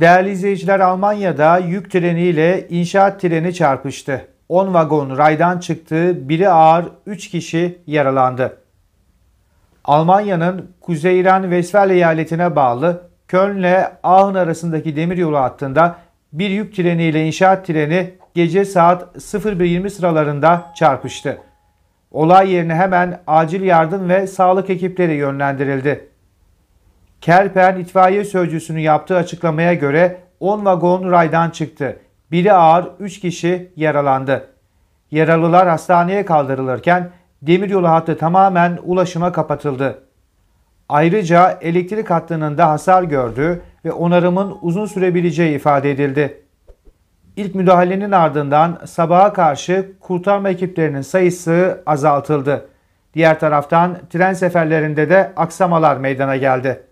Değerli izleyiciler Almanya'da yük treniyle inşaat treni çarpıştı. 10 vagon raydan çıktı, biri ağır, 3 kişi yaralandı. Almanya'nın Kuzey İran Vesfalya eyaletine bağlı Köln ile arasındaki demiryolu hattında bir yük treniyle inşaat treni gece saat 01.20 sıralarında çarpıştı. Olay yerine hemen acil yardım ve sağlık ekipleri yönlendirildi. Kerpen itfaiye sözcüsü'nün yaptığı açıklamaya göre 10 vagon raydan çıktı. Biri ağır 3 kişi yaralandı. Yaralılar hastaneye kaldırılırken demiryolu hattı tamamen ulaşıma kapatıldı. Ayrıca elektrik hattının da hasar gördüğü ve onarımın uzun sürebileceği ifade edildi. İlk müdahalenin ardından sabaha karşı kurtarma ekiplerinin sayısı azaltıldı. Diğer taraftan tren seferlerinde de aksamalar meydana geldi.